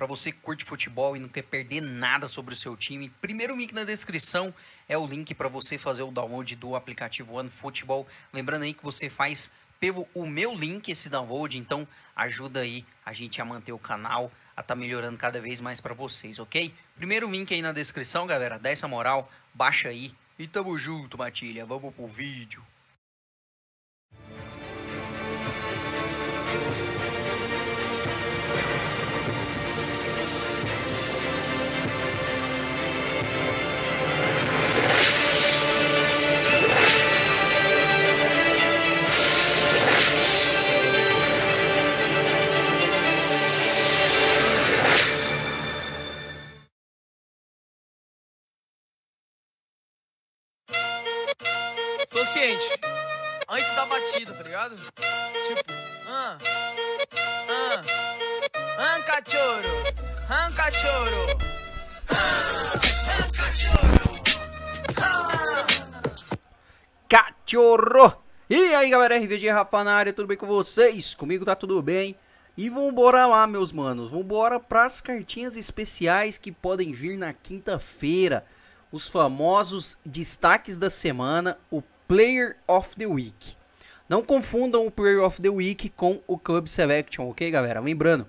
Para você que curte futebol e não quer perder nada sobre o seu time, primeiro link na descrição é o link para você fazer o download do aplicativo OneFootball. Lembrando aí que você faz pelo o meu link esse download, então ajuda aí a gente a manter o canal, a tá melhorando cada vez mais para vocês, ok? Primeiro link aí na descrição, galera, dá essa moral, baixa aí e tamo junto, Matilha, vamos pro vídeo. consciente. Antes da batida, tá ligado? Tipo, ah, ah, ah, cachorro, ah, cachorro, ah, cachorro, Cachorro! E aí galera, RVG Rafa na área, tudo bem com vocês? Comigo tá tudo bem. E vambora lá, meus manos. Vambora pras cartinhas especiais que podem vir na quinta-feira. Os famosos destaques da semana, o Player of the Week. Não confundam o Player of the Week com o Club Selection, ok, galera? Lembrando,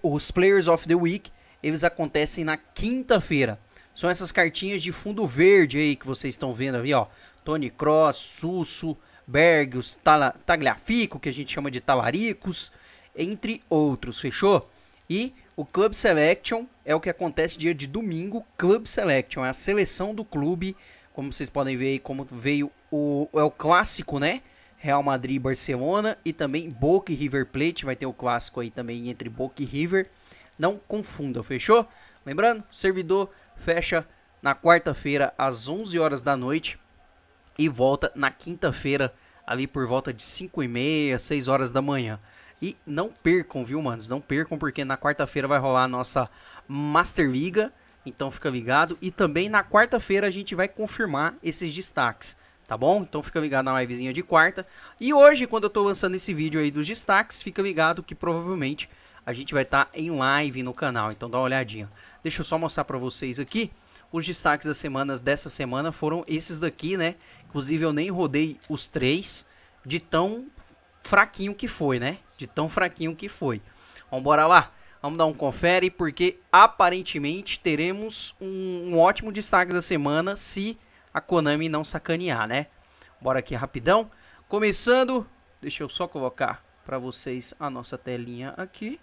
os Players of the Week, eles acontecem na quinta-feira. São essas cartinhas de fundo verde aí que vocês estão vendo ali, ó. Tony Cross, Susso, Bergos, Tagliafico, que a gente chama de Talaricos, entre outros, fechou? E o Club Selection é o que acontece dia de domingo, Club Selection, é a seleção do clube, como vocês podem ver aí, como veio o, é o clássico, né? Real Madrid e Barcelona e também Boca e River Plate, vai ter o clássico aí também entre Boca e River. Não confunda, fechou? Lembrando, servidor fecha na quarta-feira às 11 horas da noite e volta na quinta-feira ali por volta de 5 e meia, 6 horas da manhã. E não percam, viu, manos? Não percam porque na quarta-feira vai rolar a nossa Master Liga, então fica ligado. E também na quarta-feira a gente vai confirmar esses destaques tá bom? Então fica ligado na livezinha de quarta. E hoje, quando eu tô lançando esse vídeo aí dos destaques, fica ligado que provavelmente a gente vai estar tá em live no canal, então dá uma olhadinha. Deixa eu só mostrar para vocês aqui. Os destaques das semanas dessa semana foram esses daqui, né? Inclusive eu nem rodei os três de tão fraquinho que foi, né? De tão fraquinho que foi. Vamos bora lá. Vamos dar um confere porque aparentemente teremos um, um ótimo destaque da semana se a Konami não sacanear, né? Bora aqui rapidão. Começando, deixa eu só colocar para vocês a nossa telinha aqui.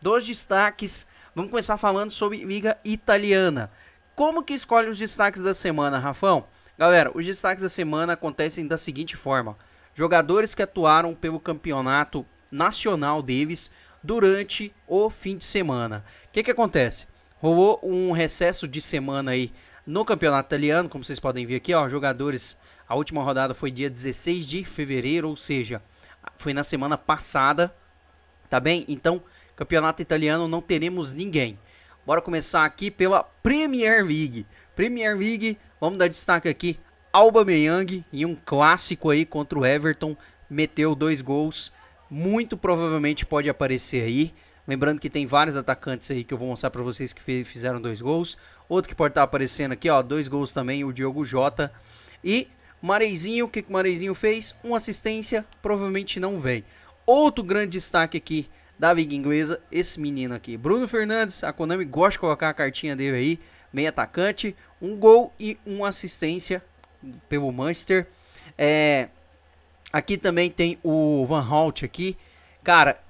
Dois destaques. Vamos começar falando sobre Liga Italiana. Como que escolhe os destaques da semana, Rafão? Galera, os destaques da semana acontecem da seguinte forma: jogadores que atuaram pelo campeonato nacional deles durante o fim de semana. O que, que acontece? Rolou um recesso de semana aí no campeonato italiano, como vocês podem ver aqui, ó, jogadores, a última rodada foi dia 16 de fevereiro, ou seja, foi na semana passada, tá bem? Então, campeonato italiano não teremos ninguém. Bora começar aqui pela Premier League. Premier League, vamos dar destaque aqui, Alba Meyang em um clássico aí contra o Everton, meteu dois gols, muito provavelmente pode aparecer aí. Lembrando que tem vários atacantes aí que eu vou mostrar para vocês que fizeram dois gols. Outro que pode estar tá aparecendo aqui, ó, dois gols também, o Diogo Jota. E Marezinho. o que, que o Mareizinho fez? Uma assistência, provavelmente não vem. Outro grande destaque aqui da Viga Inglesa, esse menino aqui. Bruno Fernandes, a Konami gosta de colocar a cartinha dele aí, meio atacante. Um gol e uma assistência pelo Manchester. É, aqui também tem o Van Hout aqui. Cara,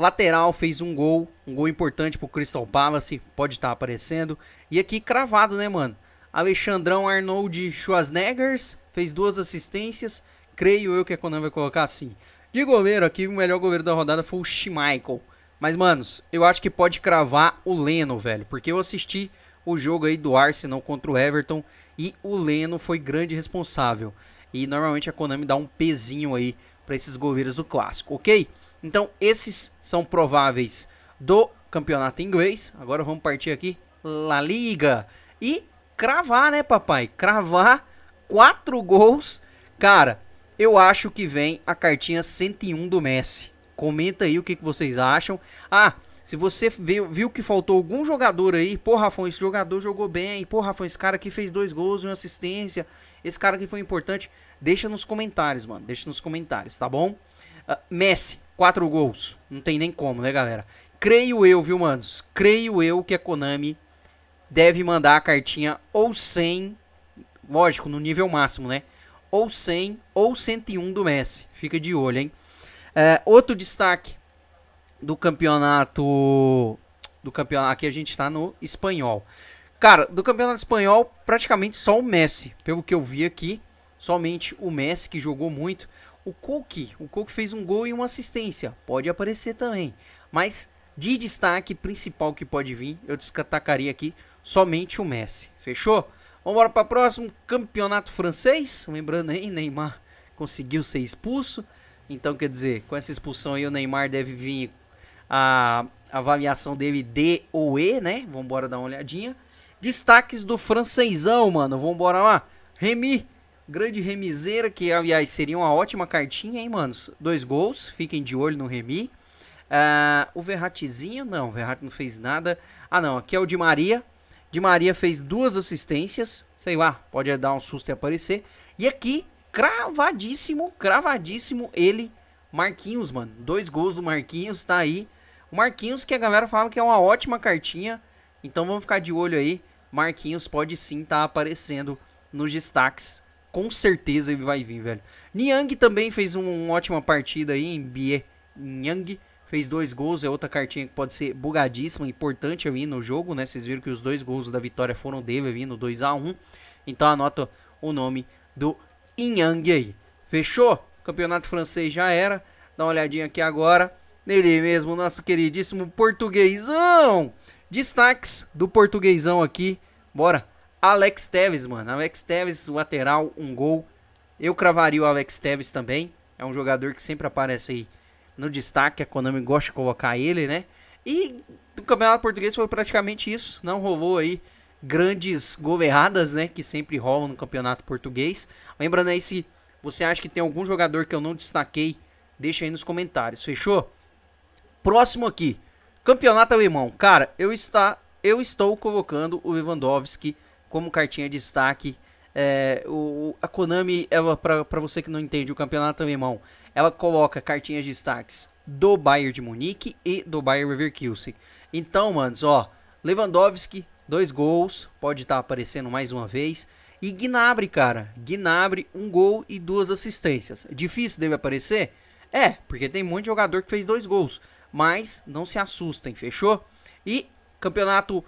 Lateral fez um gol, um gol importante pro Crystal Palace, pode estar tá aparecendo. E aqui cravado, né, mano? Alexandrão Arnold Schwarzeneggers fez duas assistências. Creio eu que a Konami vai colocar assim. De goleiro aqui, o melhor goleiro da rodada foi o Schmeichel. Mas, manos, eu acho que pode cravar o Leno, velho. Porque eu assisti o jogo aí do Arsenal contra o Everton e o Leno foi grande responsável. E normalmente a Konami dá um pezinho aí para esses goleiros do clássico, ok? Então, esses são prováveis do campeonato inglês. Agora vamos partir aqui La Liga. E cravar, né, papai? Cravar quatro gols. Cara, eu acho que vem a cartinha 101 do Messi. Comenta aí o que, que vocês acham. Ah, se você viu, viu, que faltou algum jogador aí, Porra, Rafa, esse jogador jogou bem. Porra, Rafa, esse cara aqui fez dois gols e uma assistência. Esse cara aqui foi importante. Deixa nos comentários, mano. Deixa nos comentários, tá bom? Uh, Messi, Quatro gols. Não tem nem como, né, galera? Creio eu, viu, manos? Creio eu que a Konami deve mandar a cartinha ou 100, lógico, no nível máximo, né? Ou 100 ou 101 do Messi. Fica de olho, hein? É, outro destaque do campeonato. Do campeonato. Aqui a gente tá no espanhol. Cara, do campeonato espanhol, praticamente só o Messi. Pelo que eu vi aqui, somente o Messi que jogou muito o Cook. O Cook fez um gol e uma assistência. Pode aparecer também. Mas de destaque principal que pode vir, eu destacaria aqui somente o Messi. Fechou? Vamos embora para o próximo campeonato francês. Lembrando aí, Neymar conseguiu ser expulso. Então, quer dizer, com essa expulsão aí, o Neymar deve vir a avaliação dele D ou E, né? Vamos embora dar uma olhadinha. Destaques do francesão, mano. Vamos embora lá. Remy Grande remiseira, que aliás seria uma ótima cartinha, hein, manos? Dois gols, fiquem de olho no remi. Uh, ah, o Verratizinho, não, o Verratti não fez nada. Ah, não, aqui é o de Maria. De Maria fez duas assistências, sei lá, pode dar um susto e aparecer. E aqui, cravadíssimo, cravadíssimo ele, Marquinhos, mano. Dois gols do Marquinhos, tá aí. O Marquinhos que a galera fala que é uma ótima cartinha, então vamos ficar de olho aí. Marquinhos pode sim estar tá aparecendo nos destaques com certeza ele vai vir, velho. Niang também fez um, uma ótima partida aí em Bie. Niang fez dois gols, é outra cartinha que pode ser bugadíssima, importante ali no jogo, né? Vocês viram que os dois gols da vitória foram dele vindo 2x1. Então anota o nome do Niang aí. Fechou? Campeonato francês já era. Dá uma olhadinha aqui agora. Nele mesmo, nosso queridíssimo portuguesão. Destaques do portuguesão aqui. Bora! Alex Teves, mano. Alex Teves, lateral, um gol. Eu cravaria o Alex Teves também. É um jogador que sempre aparece aí no destaque. A Konami gosta de colocar ele, né? E no Campeonato Português foi praticamente isso. Não rolou aí grandes goleadas, né? Que sempre rolam no Campeonato Português. Lembrando aí, se você acha que tem algum jogador que eu não destaquei, deixa aí nos comentários, fechou? Próximo aqui, Campeonato Alemão. Cara, eu, está, eu estou colocando o Lewandowski como cartinha de destaque. É, o, a Konami, ela para você que não entende o campeonato alemão, ela coloca cartinhas de destaques do Bayern de Munique e do Bayern Leverkusen. Então, manos, ó, Lewandowski, dois gols, pode estar tá aparecendo mais uma vez. E Gnabry, cara, Gnabry, um gol e duas assistências. É difícil deve aparecer? É, porque tem muito jogador que fez dois gols. Mas não se assustem, fechou? E campeonato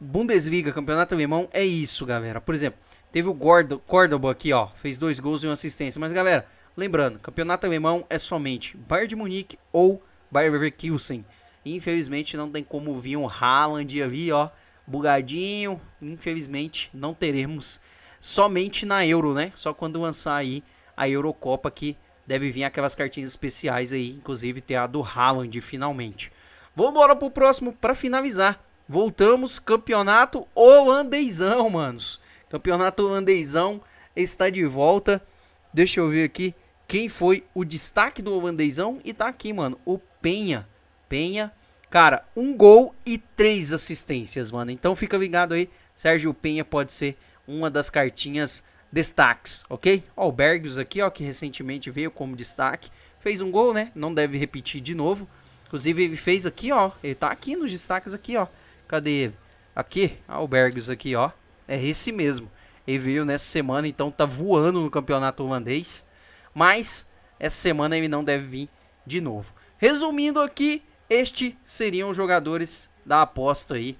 Bundesliga, Campeonato Alemão, é isso, galera. Por exemplo, teve o Gordo, Córdoba aqui, ó. Fez dois gols e uma assistência. Mas, galera, lembrando, Campeonato Alemão é somente Bayern de Munique ou Bayern Leverkusen. Infelizmente, não tem como vir um Haaland ali, ó. Bugadinho. Infelizmente, não teremos. Somente na Euro, né? Só quando lançar aí a Eurocopa que deve vir aquelas cartinhas especiais aí. Inclusive, ter a do Haaland, finalmente. Vamos embora pro próximo para finalizar. Voltamos, campeonato andeizão manos. Campeonato andeizão está de volta. Deixa eu ver aqui quem foi o destaque do andeizão E tá aqui, mano, o Penha. Penha, cara, um gol e três assistências, mano. Então fica ligado aí, Sérgio Penha pode ser uma das cartinhas destaques, ok? Ó, o Bergos aqui, ó, que recentemente veio como destaque. Fez um gol, né? Não deve repetir de novo. Inclusive, ele fez aqui, ó. Ele tá aqui nos destaques aqui, ó. Cadê ele? Aqui, albergues ah, aqui, ó. É esse mesmo. Ele veio nessa semana, então tá voando no campeonato holandês. Mas essa semana ele não deve vir de novo. Resumindo aqui, estes seriam os jogadores da aposta aí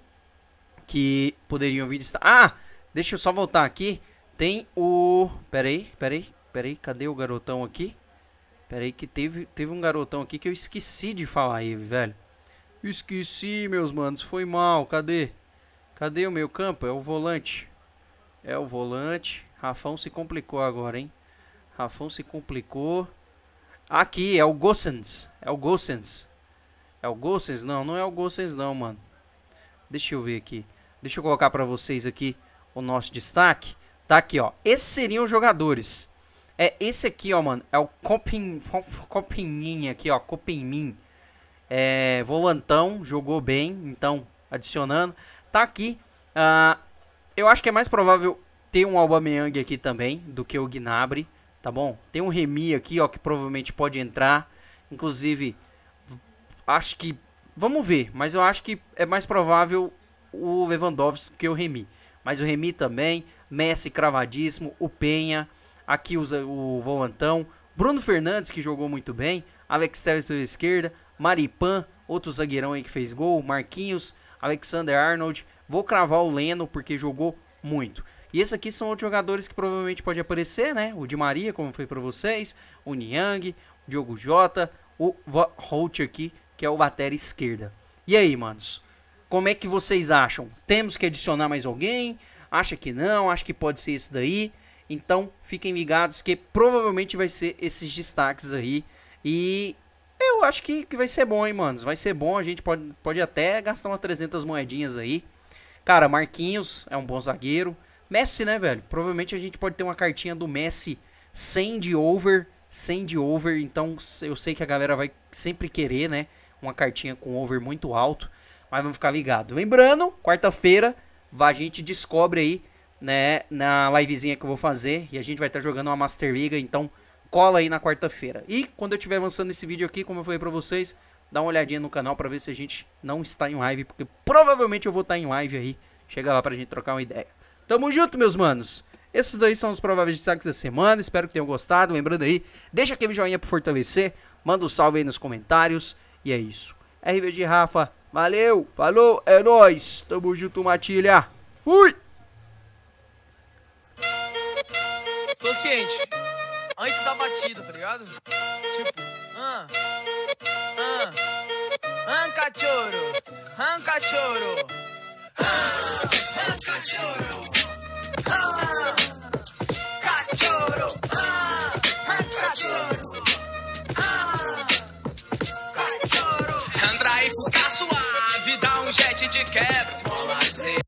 que poderiam vir estar. Ah, deixa eu só voltar aqui. Tem o. Peraí, peraí, peraí. Cadê o garotão aqui? Peraí, que teve, teve um garotão aqui que eu esqueci de falar aí, velho. Esqueci, meus manos. Foi mal. Cadê? Cadê o meu campo? É o volante. É o volante. Rafão se complicou agora, hein? Rafão se complicou. Aqui, é o Gossens. É o Gossens. É o Gossens? Não, não é o Gossens não, mano. Deixa eu ver aqui. Deixa eu colocar pra vocês aqui o nosso destaque. Tá aqui, ó. Esses seriam os jogadores. É esse aqui, ó, mano. É o Copin... Copinhinha aqui, ó. Copinmin. É, volantão, jogou bem, então adicionando. Tá aqui. Uh, eu acho que é mais provável ter um Aubameyang aqui também do que o Gnabry, tá bom? Tem um Remy aqui, ó, que provavelmente pode entrar. Inclusive, acho que... Vamos ver, mas eu acho que é mais provável o Lewandowski do que o Remy. Mas o Remy também, Messi cravadíssimo, o Penha, aqui usa o volantão. Bruno Fernandes, que jogou muito bem, Alex Telles pela esquerda, Maripan, outro zagueirão aí que fez gol, Marquinhos, Alexander Arnold. Vou cravar o Leno porque jogou muito. E esses aqui são outros jogadores que provavelmente pode aparecer, né? O Di Maria, como foi para vocês, o Niang, o Diogo Jota, o Holt aqui, que é o batera esquerda. E aí, manos? Como é que vocês acham? Temos que adicionar mais alguém? Acha que não? Acha que pode ser esse daí? Então, fiquem ligados que provavelmente vai ser esses destaques aí. E eu acho que, que vai ser bom, hein, manos. Vai ser bom, a gente pode, pode até gastar umas 300 moedinhas aí. Cara, Marquinhos é um bom zagueiro. Messi, né, velho? Provavelmente a gente pode ter uma cartinha do Messi sem de over, sem de over. Então eu sei que a galera vai sempre querer, né? Uma cartinha com over muito alto. Mas vamos ficar ligado. Lembrando, quarta-feira a gente descobre aí, né, na livezinha que eu vou fazer. E a gente vai estar tá jogando uma Master Liga, então cola aí na quarta-feira. E quando eu estiver lançando esse vídeo aqui, como eu falei para vocês, dá uma olhadinha no canal para ver se a gente não está em live, porque provavelmente eu vou estar em live aí. Chega lá pra gente trocar uma ideia. Tamo junto, meus manos. Esses aí são os prováveis destaques da semana. Espero que tenham gostado. Lembrando aí, deixa aquele joinha para fortalecer, manda um salve aí nos comentários e é isso. RVG Rafa, valeu, falou, é nóis. Tamo junto, Matilha. Fui! Tô ciente antes da batida, tá ligado? Tipo, ah, ah, ah, cachorro, ah, cachorro, ah, cachorro, ah, cachorro, ah, cachorro, ah, cachorro. Andra e fica suave, dá um jet de quebra,